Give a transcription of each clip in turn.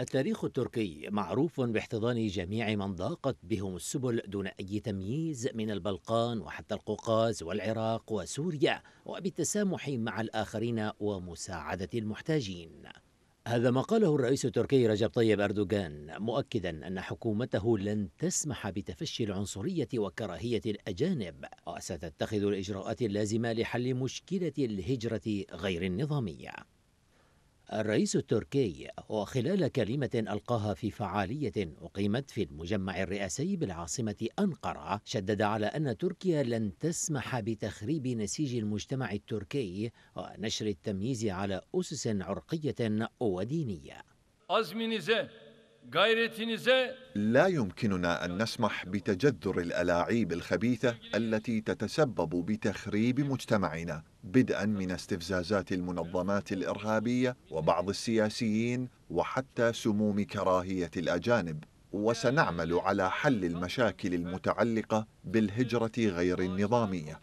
التاريخ التركي معروف باحتضان جميع من ضاقت بهم السبل دون أي تمييز من البلقان وحتى القوقاز والعراق وسوريا وبالتسامح مع الآخرين ومساعدة المحتاجين هذا ما قاله الرئيس التركي رجب طيب أردوغان مؤكدا أن حكومته لن تسمح بتفشي العنصرية وكراهية الأجانب وستتخذ الإجراءات اللازمة لحل مشكلة الهجرة غير النظامية الرئيس التركي وخلال كلمة ألقاها في فعالية أقيمت في المجمع الرئاسي بالعاصمة أنقرة شدد على أن تركيا لن تسمح بتخريب نسيج المجتمع التركي ونشر التمييز على أسس عرقية ودينية لا يمكننا أن نسمح بتجذر الألاعيب الخبيثة التي تتسبب بتخريب مجتمعنا بدءا من استفزازات المنظمات الإرهابية وبعض السياسيين وحتى سموم كراهية الأجانب وسنعمل على حل المشاكل المتعلقة بالهجرة غير النظامية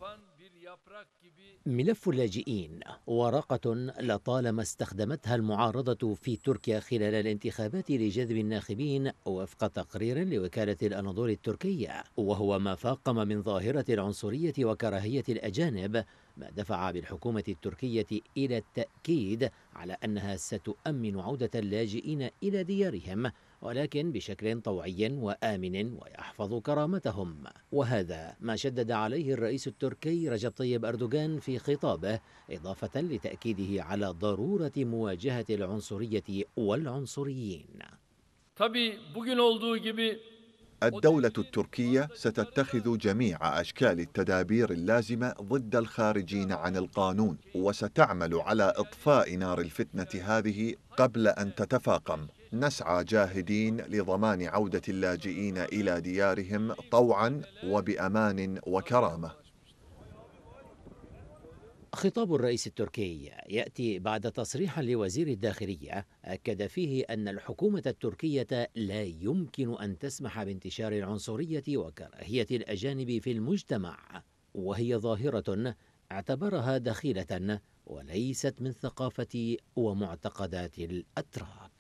ملف اللاجئين ورقة لطالما استخدمتها المعارضة في تركيا خلال الانتخابات لجذب الناخبين وفق تقرير لوكالة الأناضول التركية وهو ما فاقم من ظاهرة العنصرية وكراهية الأجانب ما دفع بالحكومة التركية إلى التأكيد على أنها ستؤمن عودة اللاجئين إلى ديارهم ولكن بشكل طوعي وآمن ويحفظ كرامتهم وهذا ما شدد عليه الرئيس التركي رجب طيب أردوغان في خطابه إضافة لتأكيده على ضرورة مواجهة العنصرية والعنصريين. bugün olduğu gibi الدولة التركية ستتخذ جميع أشكال التدابير اللازمة ضد الخارجين عن القانون وستعمل على إطفاء نار الفتنة هذه قبل أن تتفاقم نسعى جاهدين لضمان عودة اللاجئين إلى ديارهم طوعا وبأمان وكرامة خطاب الرئيس التركي ياتي بعد تصريح لوزير الداخليه اكد فيه ان الحكومه التركيه لا يمكن ان تسمح بانتشار العنصريه وكراهيه الاجانب في المجتمع وهي ظاهره اعتبرها دخيله وليست من ثقافه ومعتقدات الاتراك